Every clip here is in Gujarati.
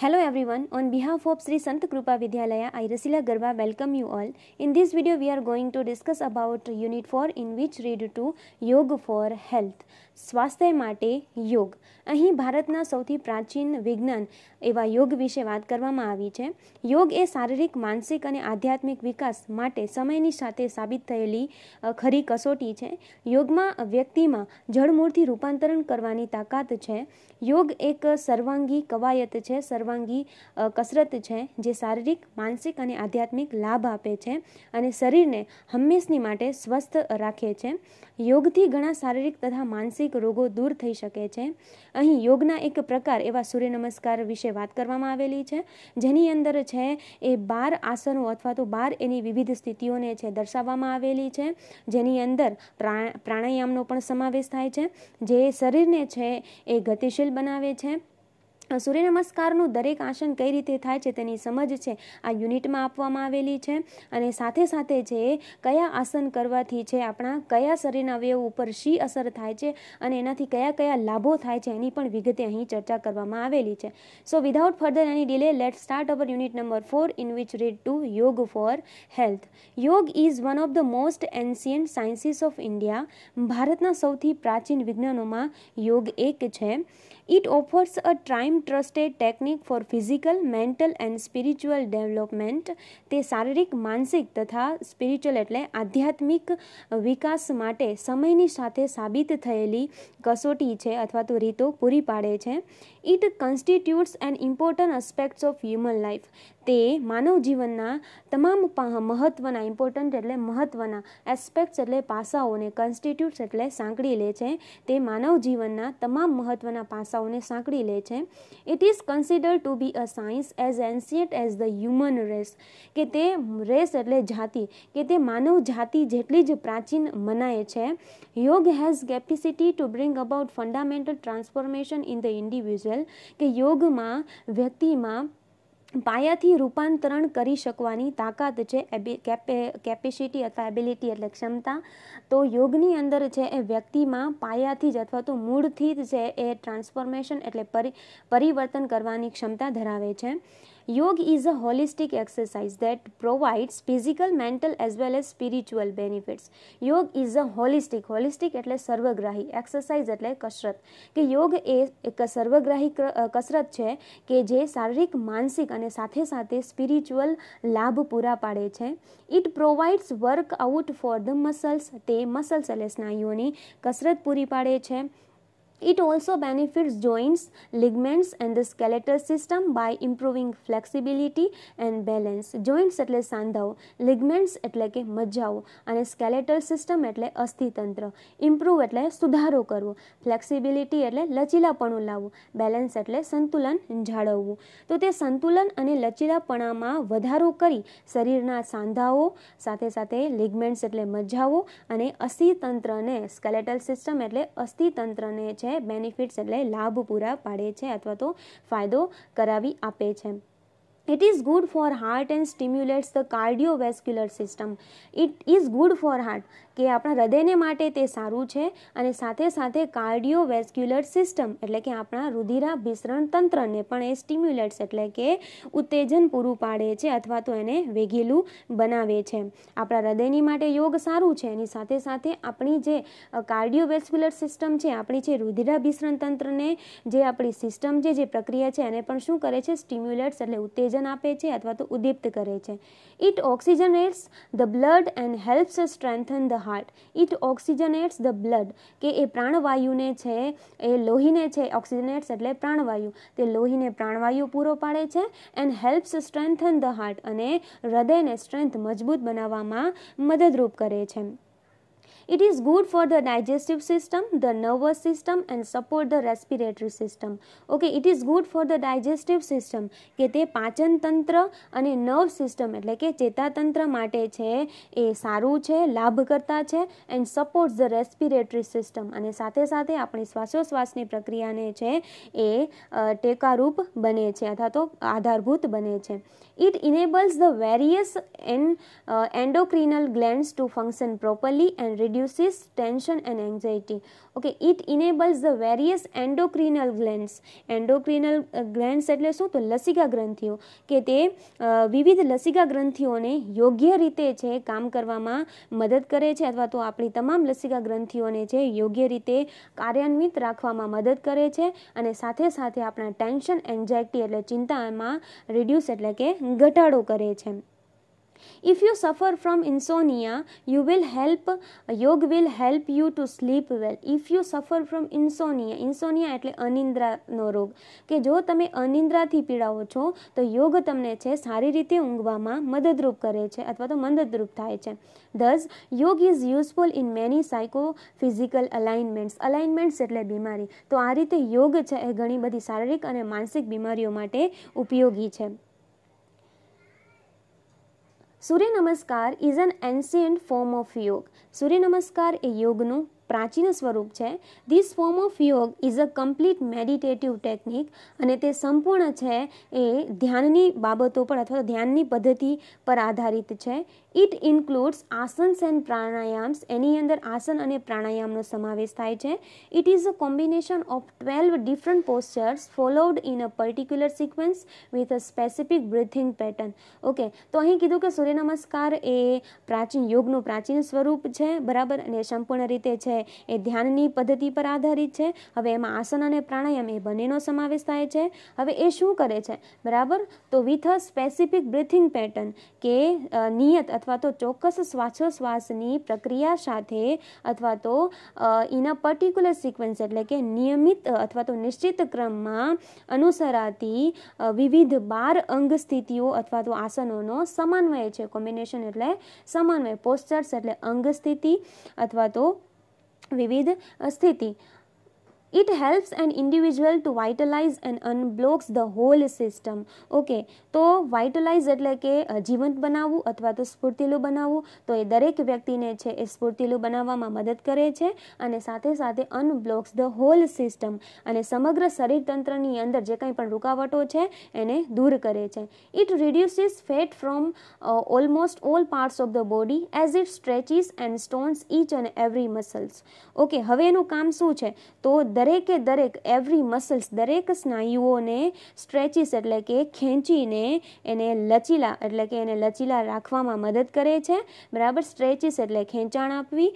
Hello everyone, on behalf of Sri Sant Krupa Vidyalaya, I Rasila Garba welcome you all. In this video we are going to discuss about Unit 4 in which read to Yoga for Health. સ્વાસ્થ્ય માટે યોગ અહીં ભારતના સૌથી પ્રાચીન વિજ્ઞાન એવા યોગ વિશે વાત કરવામાં આવી છે યોગ એ શારીરિક માનસિક અને આધ્યાત્મિક વિકાસ માટે સમયની સાથે સાબિત થયેલી ખરી કસોટી છે યોગમાં વ્યક્તિમાં જળમૂળથી રૂપાંતરણ કરવાની તાકાત છે યોગ એક સર્વાંગી કવાયત છે સર્વાંગી કસરત છે જે શારીરિક માનસિક અને આધ્યાત્મિક લાભ આપે છે અને શરીરને હંમેશની માટે સ્વસ્થ રાખે છે યોગથી ઘણા શારીરિક તથા માનસિક માનસિક રોગો દૂર થઈ શકે છે અહીં યોગના એક પ્રકાર એવા સૂર્ય નમસ્કાર વિશે વાત કરવામાં આવેલી છે જેની અંદર છે એ બાર આસનો અથવા તો બાર એની વિવિધ સ્થિતિઓને છે દર્શાવવામાં આવેલી છે જેની અંદર પ્રાણાયામનો પણ સમાવેશ થાય છે જે શરીરને છે એ ગતિશીલ બનાવે છે સૂર્ય નમસ્કારનું દરેક આસન કઈ રીતે થાય છે તેની સમજ છે આ યુનિટમાં આપવામાં આવેલી છે અને સાથે સાથે જે કયા આસન કરવાથી છે આપણા કયા શરીરના અવયવ ઉપર શી અસર થાય છે અને એનાથી કયા કયા લાભો થાય છે એની પણ વિગતે અહીં ચર્ચા કરવામાં આવેલી છે so without further any delay let start our unit number four in which read to yoga for health yoga is one of the most ancient sciences of India ભારતના સૌથી પ્રાચીન વિજ્ઞાનોમાં યોગ એક છે it offers a time trusted technique for physical mental and spiritual development તે શારીરિક માનસિક તથા સ્પિરિચ્યુઅલ એટલે આધ્યાત્મિક વિકાસ માટે સમયની સાથે સાબિત થયેલી કસોટી છે અથવા તો રીતો પૂરી પાડે છે it constitutes and important aspects of human life તે માનવ જીવનના તમામ મહત્ત્વના ઇમ્પોર્ટન્ટ એટલે મહત્વના એસ્પેક્ટ્સ એટલે પાસાઓને કન્સ્ટિટ્યુટ્સ એટલે સાંકળી લે છે તે માનવ જીવનના તમામ મહત્ત્વના પાસાઓને સાંકળી લે છે it is consider to be a science as ancient as the human race કે તે રેસ એટલે જાતિ કે તે માનવ જાતિ જેટલી જ પ્રાચીન મનાય છે yoga has capacity to bring about fundamental transformation in the individual કે યોગમાં વ્યક્તિમાં પાયાથી રૂપાંતરણ કરી શકવાની તાકાત છે કેપેસિટી અથવા એબિલિટી એટલે ક્ષમતા તો યોગની અંદર છે એ વ્યક્તિમાં પાયાથી જ અથવા તો મૂળથી જ છે એ ટ્રાન્સફોર્મેશન એટલે પરિવર્તન કરવાની ક્ષમતા ધરાવે છે yoga is a holistic exercise that provides physical mental as well as spiritual benefits yoga is a holistic, holistic એટલે સર્વગ્રાહી, એક્સરસાઇઝ એટલે કસરત કે યોગ એ એક સર્વગ્રાહી કસરત છે કે જે શારીરિક, માનસિક અને સાથે સાથે સ્પિરિચ્યુઅલ લાભ પૂરા પાડે છે. It provides workout for the muscles તે મસલ્સ એટલે સ્નાયુઓની કસરત પૂરી પાડે છે. It also benefits joints, ligaments and the skeletal system by improving flexibility and balance. Joints એટલે સાંધાઓ લિગમેન્ટ્સ એટલે કે મજ્જાઓ અને સ્કેલેટલ સિસ્ટમ એટલે અસ્થિતંત્ર ઇમ્પ્રુવ એટલે સુધારો કરવો ફ્લેક્સિબિલિટી એટલે લચીલાપણું લાવવું બેલેન્સ એટલે સંતુલન જાળવવું તો તે સંતુલન અને લચીલાપણામાં વધારો કરી શરીરના સાંધાઓ સાથે સાથે લિગમેન્ટ્સ એટલે મજ્જાઓ અને અસ્થિતંત્રને સ્કેલેટલ સિસ્ટમ એટલે અસ્થિતંત્રને છે છે બેનિફિટ્સ એટલે લાભ પૂરા પાડે છે અથવા તો ફાયદો કરાવી આપે છે it is good for heart and stimulates the cardiovascular system it is good for heart કે આપણા હૃદયને માટે તે સારું છે અને સાથે સાથે કાર્ડિયોવેસ્ક્યુલર સિસ્ટમ એટલે કે આપણા રુધિરાભિસરણ તંત્રને પણ એ સ્ટિમ્યુલેટ્સ એટલે કે ઉત્તેજન પૂરું પાડે છે અથવા તો એને વેગીલું બનાવે છે આપણા હૃદયની માટે યોગ સારું છે એની સાથે સાથે આપણી જે કાર્ડિયોવેસ્ક્યુલર સિસ્ટમ છે આપણી જે રુધિરાભિસરણ તંત્રને જે આપણી સિસ્ટમ છે જે પ્રક્રિયા છે એને પણ શું કરે છે સ્ટિમ્યુલેટ્સ એટલે ઉત્તેજન આપે છે અથવા તો ઉદ્દીપ્ત કરે છે it oxygenates the blood and helps strengthen the heart it oxygenates the blood કે એ પ્રાણવાયુને છે એ લોહીને છે ઓક્સિજનેટ્સ એટલે પ્રાણવાયુ તે લોહીને પ્રાણવાયુ પૂરો પાડે છે and helps strengthen the heart અને હૃદયને સ્ટ્રેન્થ મજબૂત બનાવવામાં મદદરૂપ કરે છે It is good for the digestive system, the nervous system and support the respiratory system. Okay, it is good for the digestive system કે તે પાચન તંત્ર અને નર્વ સિસ્ટમ એટલે કે ચેતાતંત્ર માટે છે એ સારું છે લાભકર્તા છે and support the respiratory system અને સાથે સાથે આપણી શ્વાસોશ્વાસની પ્રક્રિયાને છે એ ટેકારૂપ બને છે અથવા તો આધારભૂત બને છે it enables the various and endocrinal glands to function properly and reduces tension and anxiety okay it enables the various endocrinal glands endocrinal uh, glands એટલે શું તો લસિકા ગ્રંથિઓ કે તે વિવિધ લસિકા ગ્રંથિઓને યોગ્ય રીતે છે કામ કરવામાં મદદ કરે છે અથવા તો આપણી તમામ લસિકા ગ્રંથિઓને છે યોગ્ય રીતે કાર્યાન્વિત રાખવામાં મદદ કરે છે અને સાથે સાથે આપણા ટેન્શન એન્ઝાઇટી એટલે ચિંતામાં રિડ્યુસ એટલે કે ઘટાડો કરે છે If you suffer from insomnia, you will help યોગ will help you to sleep well. If you suffer from insomnia, insomnia એટલે અનિંદ્રાનો રોગ કે જો તમે અનિંદ્રાથી પીડાવો છો તો યોગ તમને છે સારી રીતે ઊંઘવામાં મદદરૂપ કરે છે અથવા તો મદદરૂપ થાય છે thus yoga is useful in many psychophysical alignments alignments એટલે બીમારી તો આ રીતે યોગ છે એ ઘણી બધી શારીરિક અને માનસિક બીમારીઓ માટે ઉપયોગી છે Surya Namaskar is an ancient form of yoga Surya Namaskar એ યોગનું પ્રાચીન સ્વરૂપ છે this form of yoga is a complete meditative technique અને તે સંપૂર્ણ છે એ ધ્યાનની બાબતો પર અથવા ધ્યાનની પદ્ધતિ પર આધારિત છે it includes asanas and pranayams એની અંદર આસન અને પ્રાણાયામનો સમાવેશ થાય છે it is a combination of twelve different postures followed in a particular sequence with a specific breathing pattern okay તો અહીં કીધું કે સૂર્ય નમસ્કાર એ પ્રાચીન યોગનું પ્રાચીન સ્વરૂપ છે બરાબર અને સંપૂર્ણ રીતે છે એ ધ્યાનની પદ્ધતિ પર આધારિત છે હવે એમાં આસન અને પ્રાણાયામ એ બંનેનો સમાવેશ થાય છે હવે એ શું કરે છે બરાબર તો with a specific breathing pattern કે નિયત અથવા તો ચોક્કસ શ્વાસોશ્વાસની પ્રક્રિયા સાથે અથવા તો ઇન અ પર્ટિક્યુલર સિક્વન્સ એટલે કે નિયમિત અથવા તો નિશ્ચિત ક્રમમાં અનુસરાતી વિવિધ બાર અંગ સ્થિતિઓ અથવા તો આસનોનો સમન્વય છે કોમ્બિનેશન એટલે સમન્વય પોસ્ચર્સ એટલે અંગ સ્થિતિ અથવા તો विविध स्थिती it helps an individual to vitalize and unblocks the whole system okay તો વાઇટલાઇઝ એટલે કે જીવંત બનાવવું અથવા તો સ્ફૂર્તિલું બનાવવું તો એ દરેક વ્યક્તિને છે એ સ્ફૂર્તિલું બનાવવામાં મદદ કરે છે અને સાથે સાથે અનબ્લોક્સ ધ હોલ સિસ્ટમ અને સમગ્ર શરીરતંત્રની અંદર જે કંઈ પણ રૂકાવટો છે એને દૂર કરે છે it reduces fat from almost all parts of the body as it stretches and stones each and every muscles okay હવે એનું કામ શું છે તો દરેક દરેકે દરેક એવરી મસલ્સ દરેક સ્નાયુઓને સ્ટ્રેચિસ એટલે કે ખેંચીને એને લચીલા એટલે કે એને લચીલા રાખવામાં મદદ કરે છે બરાબર સ્ટ્રેચિસ એટલે ખેંચાણ આપવી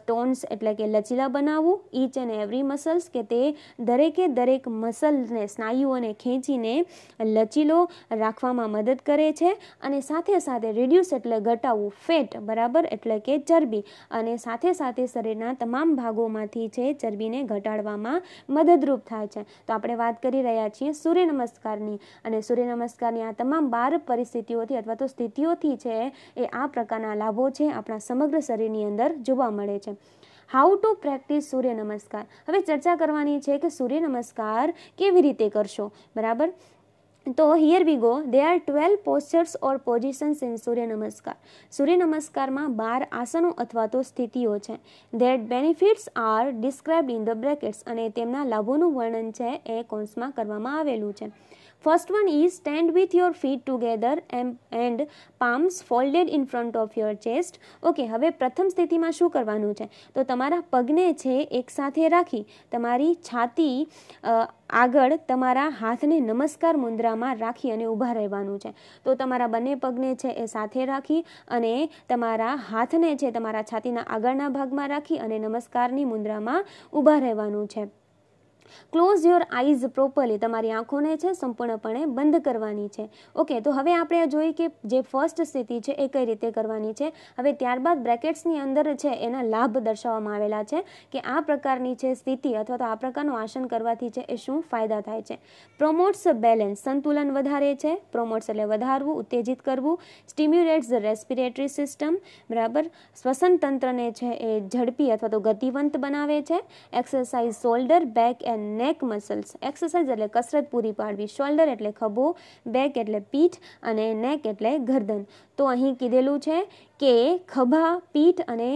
સ્ટોન્સ એટલે કે લચીલા બનાવવું ઈચ એન્ડ એવરી મસલ્સ કે તે દરેકે દરેક મસલને સ્નાયુઓને ખેંચીને લચીલો રાખવામાં મદદ કરે છે અને સાથે સાથે રિડ્યુસ એટલે ઘટાવવું ફેટ બરાબર એટલે કે ચરબી અને સાથે સાથે શરીરના તમામ ભાગોમાંથી છે ચરબીને ઘટાડવામાં કરવામાં મદદરૂપ થાય છે તો આપણે વાત કરી રહ્યા છીએ સૂર્ય નમસ્કારની અને સૂર્ય નમસ્કારની આ તમામ બાર પરિસ્થિતિઓથી અથવા તો સ્થિતિઓથી છે એ આ પ્રકારના લાભો છે આપણા સમગ્ર શરીરની અંદર જોવા મળે છે હાઉ ટુ પ્રેક્ટિસ સૂર્ય નમસ્કાર હવે ચર્ચા કરવાની છે કે સૂર્ય નમસ્કાર કેવી રીતે કરશો બરાબર તો here we go they are twelve postures or positions in Surya Namaskar Surya નમસ્કારમાં બાર આસનો અથવા તો સ્થિતિઓ છે that benefits are describe in the brackets અને તેમના લાભોનું વર્ણન છે એ કોન્સમાં કરવામાં આવેલું છે first one is stand with your feet together એમ and palms folded in front of your chest. Okay હવે પ્રથમ સ્થિતિમાં શું કરવાનું છે તો તમારા પગને છે એકસાથે રાખી તમારી છાતી આગળ તમારા હાથને નમસ્કાર મુદ્રામાં રાખી અને ઊભા રહેવાનું છે તો તમારા બંને પગને છે એ સાથે રાખી અને તમારા હાથને છે તમારા છાતીના આગળના ભાગમાં રાખી અને નમસ્કારની મુદ્રામાં ઊભા રહેવાનું છે ક્લોઝ યોર આઈઝ પ્રોપરલી તમારી આંખોને છે સંપૂર્ણપણે બંધ કરવાની છે ઓકે તો હવે આપણે જોઈએ કે જે ફર્સ્ટ સ્થિતિ છે એ કઈ રીતે કરવાની છે હવે ત્યારબાદ બ્રેકેટ્સની અંદર છે એના લાભ દર્શાવવામાં આવેલા છે કે આ પ્રકારની છે સ્થિતિ અથવા તો આ પ્રકારનું આસન કરવાથી છે એ શું ફાયદા થાય છે પ્રોમોટ્સ બેલેન્સ સંતુલન વધારે છે પ્રોમોટ્સ એટલે વધારવું ઉત્તેજિત કરવું સ્ટિમ્યુલેટ્સ રેસ્પિરેટરી સિસ્ટમ બરાબર શ્વસન તંત્રને છે એ ઝડપી અથવા તો ગતિવંત બનાવે છે exercise shoulder back and neck muscles exercise એટલે કસરત પૂરી પાડવી શોલ્ડર એટલે ખભો બેક એટલે પીઠ અને નેક એટલે ગરદન તો અહીં કીધેલું છે કે ખભા પીઠ અને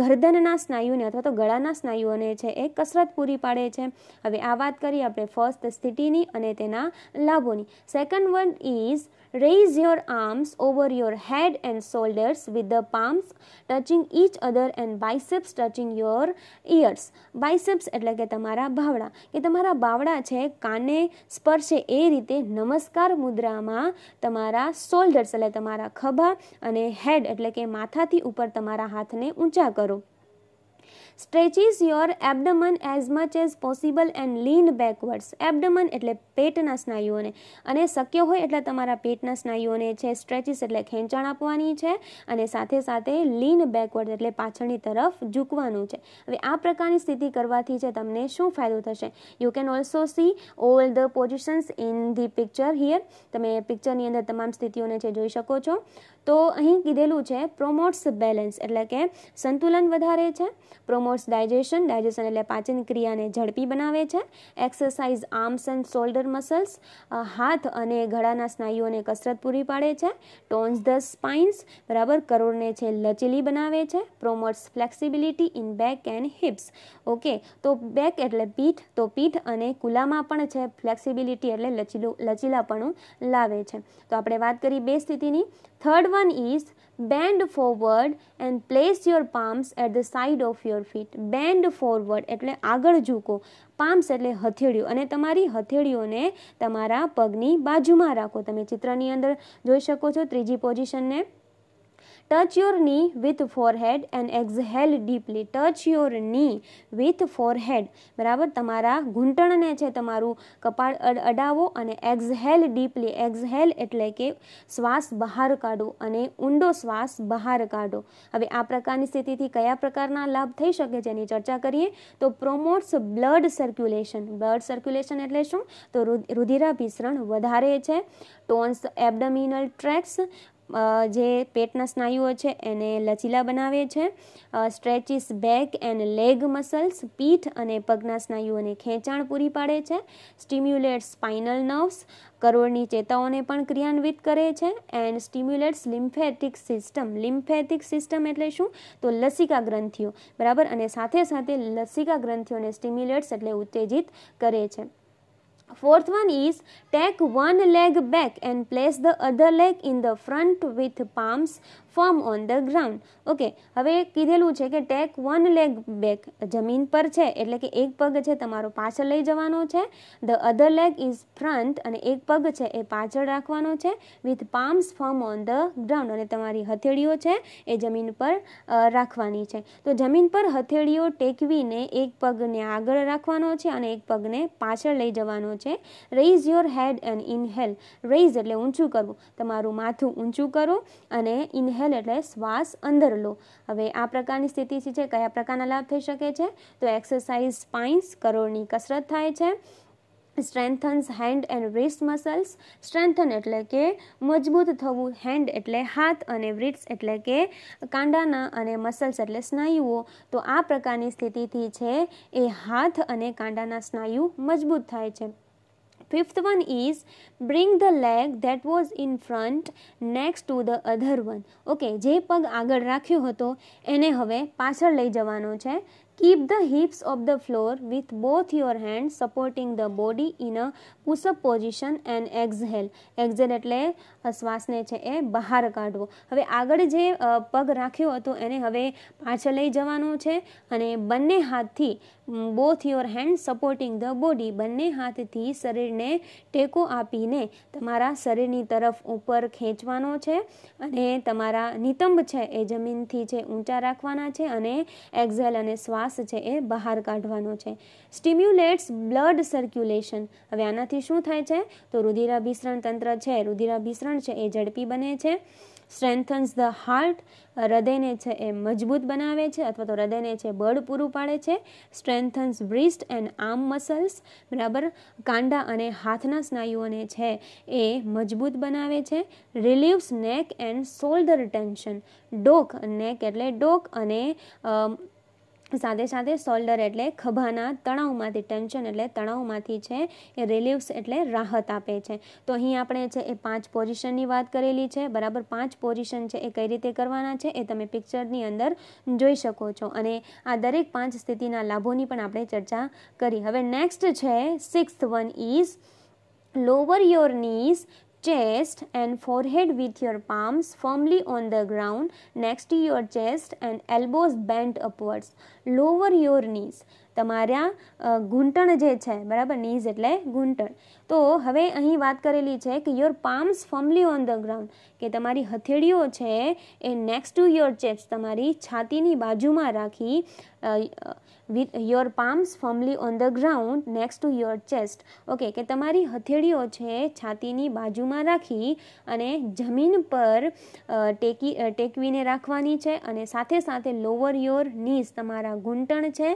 ગરદનના સ્નાયુને અથવા તો ગળાના સ્નાયુઓને છે એ કસરત પૂરી પાડે છે હવે આ વાત કરી આપણે ફર્સ્ટ સ્થિતિની અને તેના લાભોની second word is Raise your arms over your head and shoulders with the palms touching each other and biceps touching your ears. Biceps એટલે કે તમારા બાવડા કે તમારા બાવડા છે કાને સ્પર્શે એ રીતે નમસ્કાર મુદ્રામાં તમારા શોલ્ડર્સ એટલે તમારા ખભા અને હેડ એટલે કે માથાથી ઉપર તમારા હાથને ઊંચા કરો stretches your abdomen as much as possible and lean backwards abdomen એટલે પેટના સ્નાયુઓને અને શક્ય હોય એટલે તમારા પેટના સ્નાયુઓને છે સ્ટ્રેચિસ એટલે ખેંચાણ આપવાની છે અને સાથે સાથે લીન બેકવર્ડ એટલે પાછળની તરફ ઝૂકવાનું છે હવે આ પ્રકારની સ્થિતિ કરવાથી છે તમને શું ફાયદો થશે you can also see all the positions in the picture here તમે પિક્ચરની અંદર તમામ સ્થિતિઓને છે જોઈ શકો છો તો અહીં કીધેલું છે પ્રોમોટ્સ બેલેન્સ એટલે કે સંતુલન વધારે છે પ્રોમોટ્સ ડાયજેશન ડાયજેશન એટલે પાચન ક્રિયાને ઝડપી બનાવે છે exercise arms and shoulder muscles હાથ અને ગળાના સ્નાયુઓને કસરત પૂરી પાડે છે ટોન્સ ધ સ્પાઇન્સ બરાબર કરોડને છે લચીલી બનાવે છે promotes flexibility in back and hips okay તો બેક એટલે પીઠ તો પીઠ અને કુલામાં પણ છે ફ્લેક્સિબિલિટી એટલે લચીલું લચીલાપણું લાવે છે તો આપણે વાત કરી બે સ્થિતિની Third one is bend forward and place your palms at the side of your feet. Bend forward એટલે આગળ ઝૂકો પામ્સ એટલે હથેળીઓ અને તમારી હથેળીઓને તમારા પગની બાજુમાં રાખો તમે ચિત્રની અંદર જોઈ શકો છો ત્રીજી પોઝિશનને touch your knee with forehead and exhale deeply touch your knee with forehead બરાબર તમારા ઘૂંટણને છે તમારું કપાળ અડાવો અને એક્ઝહેલ ડીપલી એક્ઝહેલ એટલે કે શ્વાસ બહાર કાઢો અને ઊંડો શ્વાસ બહાર કાઢો હવે આ પ્રકારની સ્થિતિથી કયા પ્રકારના લાભ થઈ શકે છે એની ચર્ચા કરીએ તો promotes blood circulation blood circulation એટલે શું તો રુધિરાભિસરણ વધારે છે ટોન્સ એબડમિનલ ટ્રેક્સ જે પેટના સ્નાયુઓ છે એને લચીલા બનાવે છે stretches back and leg muscles પીઠ અને પગના સ્નાયુઓને ખેંચાણ પૂરી પાડે છે સ્ટિમ્યુલેટ સ્પાઇનલ નર્વ્સ કરોડની ચેતાઓને પણ ક્રિયાન્વિત કરે છે and stimulates lymphatic system lymphatic system એટલે શું તો લસિકા ગ્રંથિઓ બરાબર અને સાથે સાથે લસિકા ગ્રંથિઓને સ્ટિમ્યુલેટ્સ એટલે ઉત્તેજિત કરે છે Fourth one is take one leg back and place the other leg in the front with palms firm on the ground okay હવે કીધેલું છે કે ટેક વન લેગ બેક જમીન પર છે એટલે કે એક પગ છે તમારો પાછળ લઈ જવાનો છે the other leg is front અને એક પગ છે એ પાછળ રાખવાનો છે with palms firm on the ground અને તમારી હથેળીઓ છે એ જમીન પર રાખવાની છે તો જમીન પર હથેળીઓ ટેકવીને એક પગને આગળ રાખવાનો છે અને એક પગને પાછળ લઈ જવાનો છે raise your head and inhale raise એટલે ઊંચું કરવું તમારું માથું ઊંચું કરો અને ઇનહેલ હેલ એટલે શ્વાસ અંદર લો હવે આ પ્રકારની સ્થિતિ છે કયા પ્રકારના લાભ થઈ શકે છે તો એક્સરસાઇઝ સ્પાઇન્સ કરોડની કસરત થાય છે strengthens hand and wrist muscles strengthen એટલે કે મજબૂત થવું હેન્ડ એટલે હાથ અને વ્રિટ્સ એટલે કે કાંડાના અને મસલ્સ એટલે સ્નાયુઓ તો આ પ્રકારની સ્થિતિથી છે એ હાથ અને કાંડાના સ્નાયુ મજબૂત થાય છે Fifth one is bring the leg that was in front next to the other one. Okay જે પગ આગળ રાખ્યો હતો એને હવે પાછળ લઈ જવાનો છે Keep the hips of the floor with both your hands supporting the body in a push up position and exhale exhale એટલે શ્વાસને છે એ બહાર કાઢવો હવે આગળ જે પગ રાખ્યો હતો એને હવે પાછળ લઈ જવાનો છે અને બંને હાથથી both your hand supporting the body બંને હાથથી શરીરને ટેકો આપીને તમારા શરીરની તરફ ઉપર ખેંચવાનો છે અને તમારા નિતંબ છે એ જમીનથી છે ઊંચા રાખવાના છે અને એક્ઝેલ અને શ્વાસ શ્વાસ છે એ બહાર કાઢવાનો છે સ્ટિમ્યુલેટ્સ બ્લડ સર્ક્યુલેશન હવે આનાથી શું થાય છે તો રુધિરાભિસરણ તંત્ર છે રુધિરાભિસરણ છે એ ઝડપી બને છે સ્ટ્રેન્થન્સ ધ હાર્ટ હૃદયને છે એ મજબૂત બનાવે છે અથવા તો હૃદયને છે બળ પૂરું પાડે છે strengthens wrist and arm muscles બરાબર કાંડા અને હાથના સ્નાયુઓને છે એ મજબૂત બનાવે છે રિલીવ્સ નેક એન્ડ શોલ્ડર ટેન્શન ડોક નેક એટલે ડોક અને સાથે સાથે સોલ્ડર એટલે ખભાના તણાવમાંથી ટેન્શન એટલે તણાવમાંથી છે એ રિલીફ્સ એટલે રાહત આપે છે તો અહીં આપણે છે એ પાંચ પોઝિશનની વાત કરેલી છે બરાબર પાંચ પોઝિશન છે એ કઈ રીતે કરવાના છે એ તમે પિક્ચરની અંદર જોઈ શકો છો અને આ દરેક પાંચ સ્થિતિના લાભોની પણ આપણે ચર્ચા કરી હવે નેક્સ્ટ છે sixth one is lower your knees chest and forehead with your palms firmly on the ground next to your chest and elbows bent upwards. Lower your knees. તમારા ઘૂંટણ જે છે બરાબર નીઝ એટલે ઘૂંટણ તો હવે અહીં વાત કરેલી છે કે your palms firmly on the ground કે તમારી હથેળીઓ છે એ નેક્સ્ટ ટુ યોર ચેસ્ટ તમારી છાતીની બાજુમાં રાખી with your palms firmly on the ground next to your chest okay કે તમારી હથેળીઓ છે છાતીની બાજુમાં રાખી અને જમીન પર ટેકી ટેકવીને રાખવાની છે અને સાથે સાથે લોવર યોર નીઝ તમારા ઘૂંટણ છે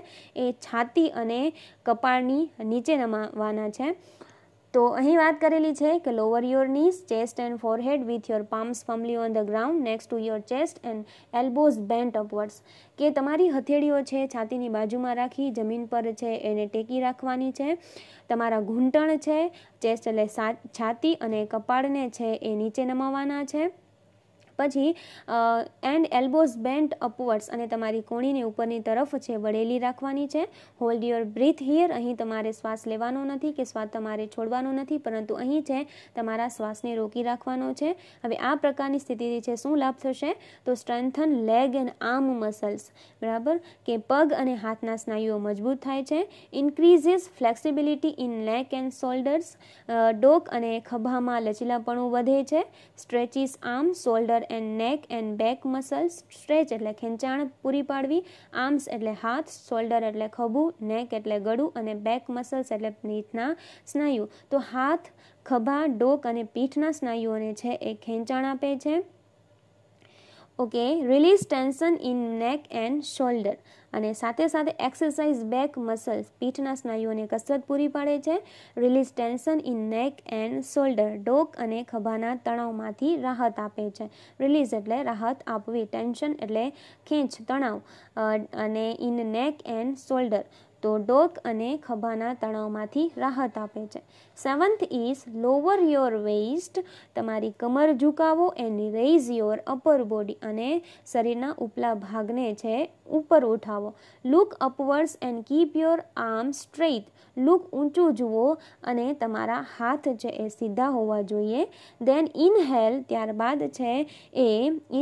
એ છાતી અને કપાળની નીચે રમાવાના છે તો અહીં વાત કરેલી છે કે lower your knees chest and forehead with your palms firmly on the ground next to your chest and elbows bent upwards કે તમારી હથેળીઓ છે છાતીની બાજુમાં રાખી જમીન પર છે એને ટેકી રાખવાની છે તમારા ઘૂંટણ છે ચેસ્ટ એટલે છાતી અને કપાળને છે એ નીચે નમાવાના છે પછી એન્ડ એલ્બોઝ બેન્ટ અપવર્ડ્સ અને તમારી કોણીને ઉપરની તરફ છે વળેલી રાખવાની છે હોલ્ડ યોર બ્રીથ હિયર અહીં તમારે શ્વાસ લેવાનો નથી કે શ્વાસ તમારે છોડવાનો નથી પરંતુ અહીં છે તમારા શ્વાસને રોકી રાખવાનો છે હવે આ પ્રકારની સ્થિતિથી છે શું લાભ થશે તો strengthen leg and arm muscles બરાબર કે પગ અને હાથના સ્નાયુઓ મજબૂત થાય છે increases flexibility in neck and shoulders ડોક અને ખભામાં લચીલાપણું વધે છે stretches arm shoulder and neck and back muscles stretch એટલે ખેંચાણ પૂરી પાડવી આર્મ્સ એટલે હાથ શોલ્ડર એટલે ખભું નેક એટલે ગળું અને બેક મસલ્સ એટલે પીઠના સ્નાયુ તો હાથ ખભા ડોક અને પીઠના સ્નાયુઓને છે એ ખેંચાણ આપે છે okay release tension in neck and shoulder અને સાથે સાથે એક્સરસાઇઝ બેક મસલ્સ પીઠના સ્નાયુઓને કસરત પૂરી પાડે છે release tension in neck and shoulder ડોક અને ખભાના તણાવમાંથી રાહત આપે છે રિલીઝ એટલે રાહત આપવી ટેન્શન એટલે ખેંચ તણાવ અને ઇન નેક એન્ડ શોલ્ડર તો ડોક અને ખભાના તણાવમાંથી રાહત આપે છે seventh is lower your waist તમારી કમર ઝુકાવો and raise your upper body અને શરીરના ઉપલા ભાગને છે ઉપર ઉઠાવો look upwards and keep your arm straight look ઊંચું જુઓ અને તમારા હાથ છે એ સીધા હોવા જોઈએ દેન ઇનહેલ ત્યારબાદ છે એ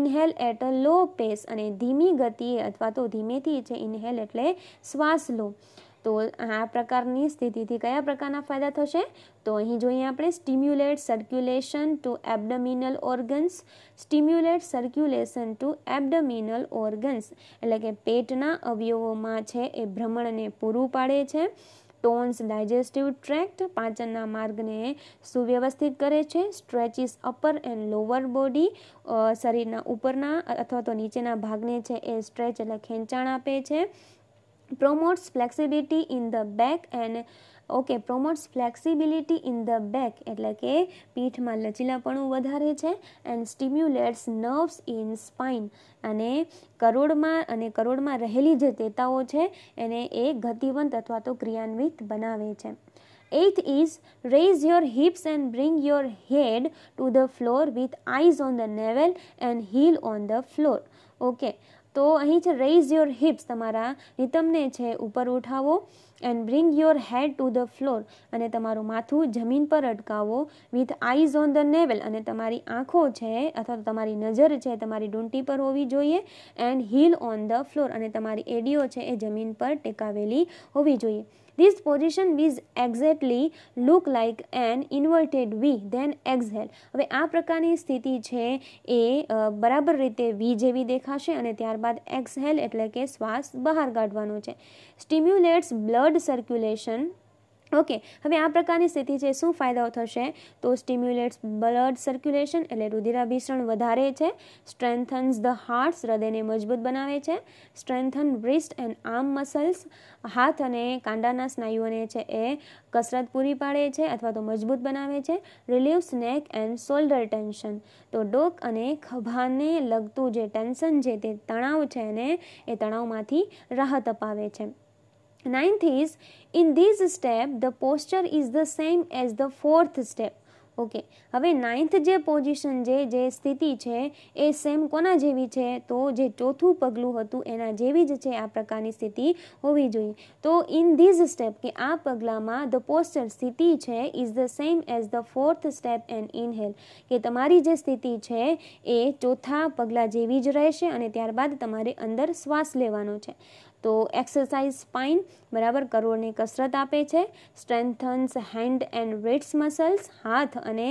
ઇનહેલ એટ અ લો પેસ અને ધીમી ગતિએ અથવા તો ધીમેથી છે ઇનહેલ એટલે શ્વાસ લો તો આ પ્રકારની સ્થિતિથી કયા પ્રકારના ફાયદા થશે તો અહીં જોઈએ આપણે stimulate circulation to abdominal organs stimulate circulation to abdominal organs એટલે કે પેટના અવયવોમાં છે એ ભ્રમણને પૂરું પાડે છે ટોન્સ ડાયજેસ્ટિવ ટ્રેક્ટ પાચનના માર્ગને સુવ્યવસ્થિત કરે છે stretches upper and lower body શરીરના ઉપરના અથવા તો નીચેના ભાગને છે એ સ્ટ્રેચ એટલે ખેંચાણ આપે છે promotes flexibility in the back and okay promotes flexibility in the back એટલે કે પીઠમાં લચીલાપણું વધારે છે and stimulates nerves in spine અને કરોડમાં અને કરોડમાં રહેલી જે તેતાઓ છે એને એ ગતિવંત અથવા તો ક્રિયાન્વિત બનાવે છે eighth is raise your hips and bring your head to the floor with eyes on the navel and heel on the floor okay તો અહીં છે રેઇઝ યોર હિપ્સ તમારા નિતંબને છે ઉપર ઉઠાવો and bring your head to the floor અને તમારું માથું જમીન પર અટકાવો with eyes on the navel અને તમારી આંખો છે અથવા તો તમારી નજર છે તમારી ડૂંટી પર હોવી જોઈએ and heel on the floor અને તમારી એડીઓ છે એ જમીન પર ટેકાવેલી હોવી જોઈએ This position is exactly look like an inverted V then exhale હવે આ પ્રકારની સ્થિતિ છે એ બરાબર રીતે વી જેવી દેખાશે અને ત્યારબાદ એક્સહેલ એટલે કે શ્વાસ બહાર કાઢવાનો છે સ્ટિમ્યુલેટ્સ બ્લડ સર્ક્યુલેશન ઓકે હવે આ પ્રકારની સ્થિતિ છે શું ફાયદાઓ થશે તો સ્ટિમ્યુલેટ્સ બ્લડ સર્ક્યુલેશન એટલે રુધિરાભિસરણ વધારે છે સ્ટ્રેન્થન્સ ધ હાર્ટ્સ હૃદયને મજબૂત બનાવે છે strengthen wrist and arm muscles હાથ અને કાંડાના સ્નાયુઓને છે એ કસરત પૂરી પાડે છે અથવા તો મજબૂત બનાવે છે રિલીવ નેક એન્ડ શોલ્ડર ટેન્શન તો ડોક અને ખભાને લગતું જે ટેન્શન છે તે તણાવ છે અને એ તણાવમાંથી રાહત અપાવે છે Ninth is in this step the posture is the same as the fourth step. Okay હવે નાઇન્થ જે પોઝિશન જે જે સ્થિતિ છે એ સેમ કોના જેવી છે તો જે ચોથું પગલું હતું એના જેવી જ છે આ પ્રકારની સ્થિતિ હોવી જોઈએ તો ઇન ધીઝ સ્ટેપ કે આ પગલામાં ધ પોસ્ચર સ્થિતિ છે is the same as the fourth step and inhale કે તમારી જે સ્થિતિ છે એ ચોથા પગલાં જેવી જ રહેશે અને ત્યારબાદ તમારે અંદર શ્વાસ લેવાનો છે તો એક્સરસાઇઝ સ્પાઇન બરાબર કરોડની કસરત આપે છે strengthens hand and wrists muscles હાથ અને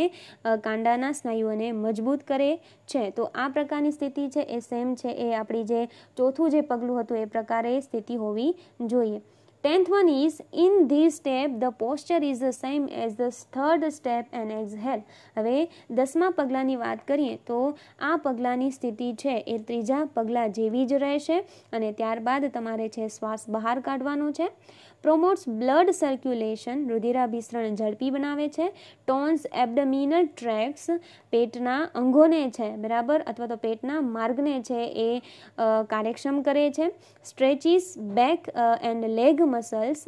કાંડાના સ્નાયુઓને મજબૂત કરે છે તો આ પ્રકારની સ્થિતિ છે એ સેમ છે એ આપણી જે ચોથું જે પગલું હતું એ પ્રકારે સ્થિતિ હોવી જોઈએ Tenth one is in this step the posture is the same as the third step and exhale. હવે દસમા પગલાંની વાત કરીએ તો આ પગલાંની સ્થિતિ છે એ ત્રીજા પગલા જેવી જ રહેશે અને ત્યારબાદ તમારે છે શ્વાસ બહાર કાઢવાનો છે પ્રોમોટ્સ બ્લડ સર્ક્યુલેશન રુધિરાભિસરણ ઝડપી બનાવે છે ટોન્સ એબડમિનલ ટ્રેક્સ પેટના અંગોને છે બરાબર અથવા તો પેટના માર્ગને છે એ કાર્યક્ષમ કરે છે stretches back and leg muscles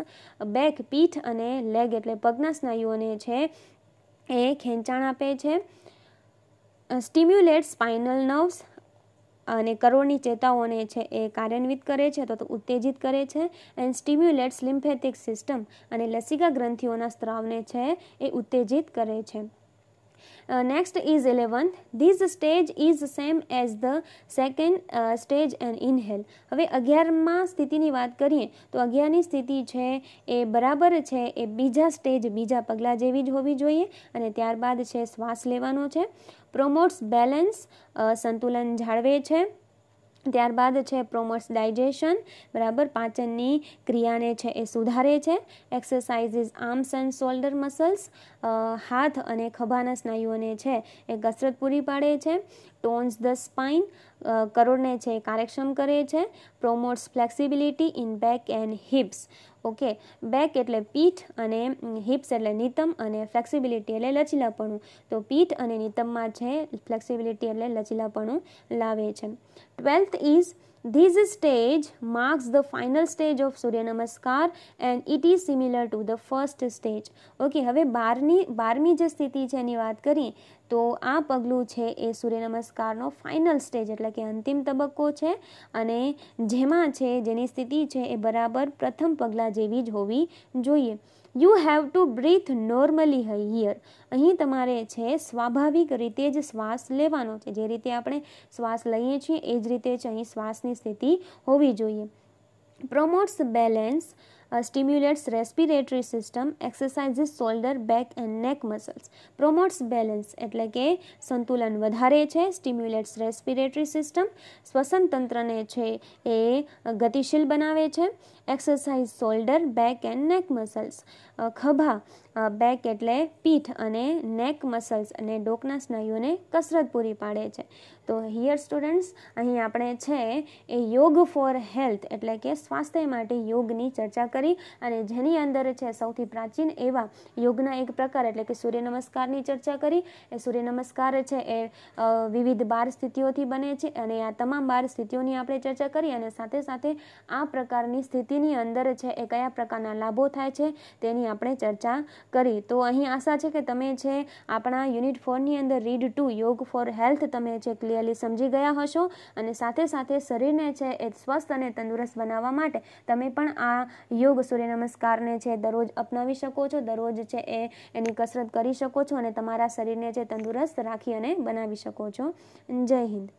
back પીઠ અને લેગ એટલે પગના સ્નાયુઓને છે એ ખેંચાણ આપે છે સ્ટિમ્યુલેટ સ્પાઇનલ નર્વ્સ અને કરોડની ચેતાઓને છે એ કાર્યાન્વિત કરે છે તો ઉત્તેજિત કરે છે એન્ડ સ્ટિમ્યુલેટ્સ લિમ્ફેટિક સિસ્ટમ અને લસિકા ગ્રંથિઓના સ્ત્રાવને છે એ ઉત્તેજિત કરે છે Uh, is is 11th. Stage is same as the the stage and uh, stage and હવે અગિયારમાં સ્થિતિની વાત કરીએ તો અગિયારની સ્થિતિ છે એ બરાબર છે એ બીજા સ્ટેજ બીજા પગલાં જેવી જ હોવી જોઈએ અને ત્યારબાદ છે શ્વાસ લેવાનો છે પ્રોમોટ્સ બેલેન્સ સંતુલન જાળવે છે ત્યારબાદ છે પ્રોમોટ્સ ડાયજેશન બરાબર પાચનની ક્રિયાને છે એ સુધારે છે exercises arms and shoulder muscles હાથ અને ખભાના સ્નાયુઓને છે એ કસરત પૂરી પાડે છે ટોન્સ ધ સ્પાઇન કરોડને છે કાર્યક્ષમ કરે છે promotes flexibility in back and hips okay back એટલે પીઠ અને હિપ્સ એટલે નિતમ અને ફ્લેક્સિબિલિટી એટલે લચીલાપણું તો પીઠ અને નિતમમાં છે ફ્લેક્સિબિલિટી એટલે લચીલાપણું લાવે છે twelfth is these stage marks the final stage of Surya Namaskar and it is similar to the first stage okay હવે બારની બારમી જે સ્થિતિ છે એની વાત કરીએ તો આ પગલું છે એ સૂર્ય નમસ્કારનો ફાઇનલ સ્ટેજ એટલે કે અંતિમ તબક્કો છે અને જેમાં છે જેની સ્થિતિ છે એ બરાબર પ્રથમ પગલાં જેવી જ હોવી જોઈએ you have to breathe normally here અહીં તમારે છે સ્વાભાવિક રીતે જ શ્વાસ લેવાનો છે જે રીતે આપણે શ્વાસ લઈએ છીએ એ જ રીતે જ અહીં શ્વાસની સ્થિતિ હોવી જોઈએ promotes balance stimulates respiratory system exercises shoulder back and neck muscles promotes balance એટલે કે સંતુલન વધારે છે સ્ટિમ્યુલેટ્સ રેસ્પિરેટરી સિસ્ટમ શ્વસન તંત્રને છે એ ગતિશીલ બનાવે છે exercise shoulder back and neck muscles ખભા બેક એટલે પીઠ અને નેક મસલ્સ અને ડોકના સ્નાયુઓને કસરત પૂરી પાડે છે તો હિયર સ્ટુડન્ટ્સ અહીં આપણે છે એ યોગ ફોર હેલ્થ એટલે કે સ્વાસ્થ્ય માટે યોગની ચર્ચા કરી અને જેની અંદર છે સૌથી પ્રાચીન એવા યોગના એક પ્રકાર એટલે કે સૂર્ય નમસ્કારની ચર્ચા કરી એ સૂર્ય નમસ્કાર છે એ વિવિધ બાર સ્થિતિઓથી બને છે અને આ તમામ બાર સ્થિતિઓની આપણે ચર્ચા કરી અને સાથે સાથે આ પ્રકારની સ્થિતિ સુધીની અંદર છે એ કયા પ્રકારના લાભો થાય છે તેની આપણે ચર્ચા કરી તો અહીં આશા છે કે તમે છે આપણા યુનિટ ફોરની અંદર read to yoga for health તમે છે ક્લિયરલી સમજી ગયા હશો અને સાથે સાથે શરીરને છે એ સ્વસ્થ અને તંદુરસ્ત બનાવવા માટે તમે પણ આ યોગ સૂર્ય નમસ્કારને છે દરરોજ અપનાવી શકો છો દરરોજ છે એ એની કસરત કરી શકો છો અને તમારા શરીરને છે તંદુરસ્ત રાખી અને બનાવી શકો છો જય હિન્દ